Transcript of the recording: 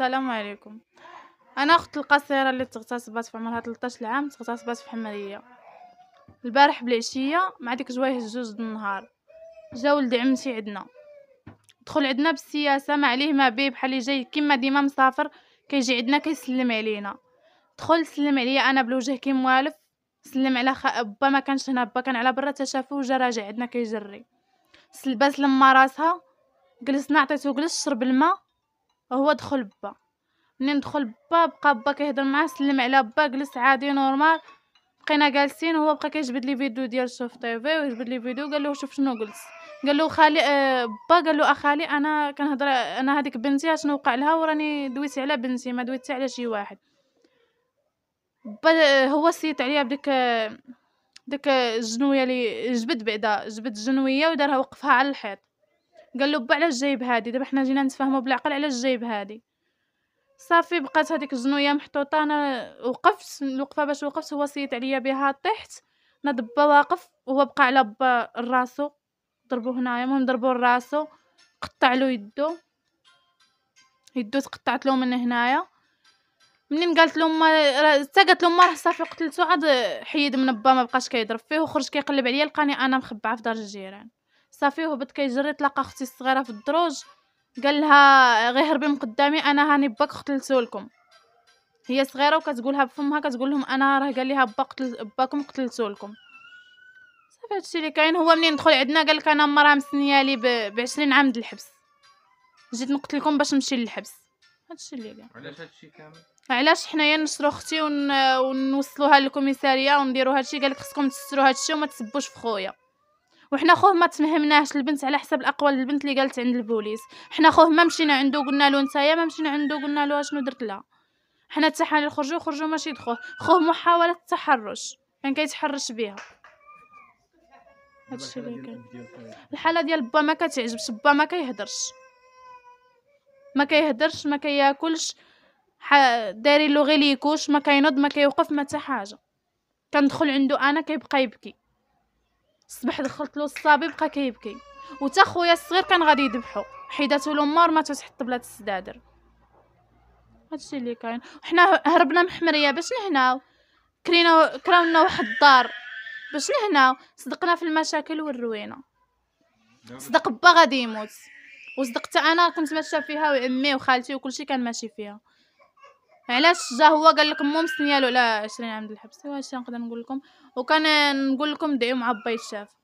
السلام عليكم انا اخت القصيره اللي تغتصبات في عمرها 13 عام تغتصبات في حمريه البارح بالعشيه مع ديك جوايه الجوج د النهار جا ولد عمتي عندنا دخل عندنا بالسياسه ما عليه ما بيه بحال جاي كيما ديما مسافر كيجي عندنا كيسلم علينا دخل سلم عليا انا بالوجه كي موالف سلم على خا با ما كانش هنا با كان على برا تشافو وجا راجع عندنا كيجري سلبات لما راسها جلسنا عطيتو جلس شرب الماء هو دخل با منين دخل با بقى با كيهضر معاه سلم على با جلس عادي نورمال بقينا جالسين وهو بقى كيجبد لي فيديو ديال شوف في ويجبد لي فيديو قال له شوف شنو قلت قال له خالي آه، با قال له اخالي انا كنهضر انا هذيك بنتي شنو وقع لها وراني دويت على بنتي ما دويت على شي واحد با آه، هو سيت عليا بديك آه، داك الجنويه اللي جبد بعدا جبد الجنويه ودارها وقفها على الحيط قال له با علاش جايب هادي دابا حنا جينا نتفاهموا بالعقل علاش جايب هادي صافي بقات هذيك الجنويه محطوطه انا وقفت الوقفه باش وقفت هو سيت عليا بها طحت انا دبا واقف وهو بقى على با راسو ضربوه هنايا المهم ضربوا راسو قطع له يدو يدو تقطعت له من هنايا منين قالت له ما حتى قالت له ما راه صافي قتلته عاد حيد من با ما بقاش كيضرب فيه وخرج كيقلب عليا لقاني انا مخبعه في دار الجيران صافي وهبط كيجري تلاقى اختي الصغيره في الدروج قال لها غير هربي من قدامي انا هاني باك قتلتو لكم هي صغيره وكتقولها بفمها كتقول لهم انا راه قال لها با قتل باكم قتلتو لكم صافي هادشي اللي كاين هو منين دخل عندنا قال لك انا مرا مسنيه لي ب 20 عام د الحبس جيت نقتلكم باش نمشي للحبس هادشي اللي كاين علاش هادشي كامل علاش حنايا نشرو اختي ون... ونوصلوها للكوميساريه ونديرو هادشي قال لك خصكم تسترو هادشي وما تسبوش في خويا وحنا خوه ما تفهمناهش البنت على حسب الاقوال البنت اللي قالت عند البوليس حنا خوه ما مشينا عنده قلنا له نتايا ما مشينا عنده قلنا له اشنو درت لها حنا تحاول نخرجوا خرجوا ماشي دخوه خوه محاوله التحرش كان يعني كيتحرش بها هادشي كان الحاله ديال با ما كتعجبش با ما كيهضرش ما كيهضرش ما كياكلش داري لو غير ليكوش ما كينوض ما كيوقف ما حتى حاجه كندخل عنده انا كيبقى يبكي الصبح دخلت له الصبي بقى كيبكي وتا خويا الصغير كان غادي يذبحو حيداتو لمار ماتو تحت طبلات السدادر هادشي اللي كاين حنا هربنا من حمريه باش نهناو كرينا كراونا واحد الدار باش نهناو صدقنا في المشاكل والروينه صدق با غادي يموت وصدقت انا كنت ماشيه فيها وعمي وخالتي وكلشي كان ماشي فيها علاش جا هو قال لك مو مسنيالو لا 20 عام ديال الحبس واش نقدر نقول لكم وكان نقول لكم دعيو مع باي الشاف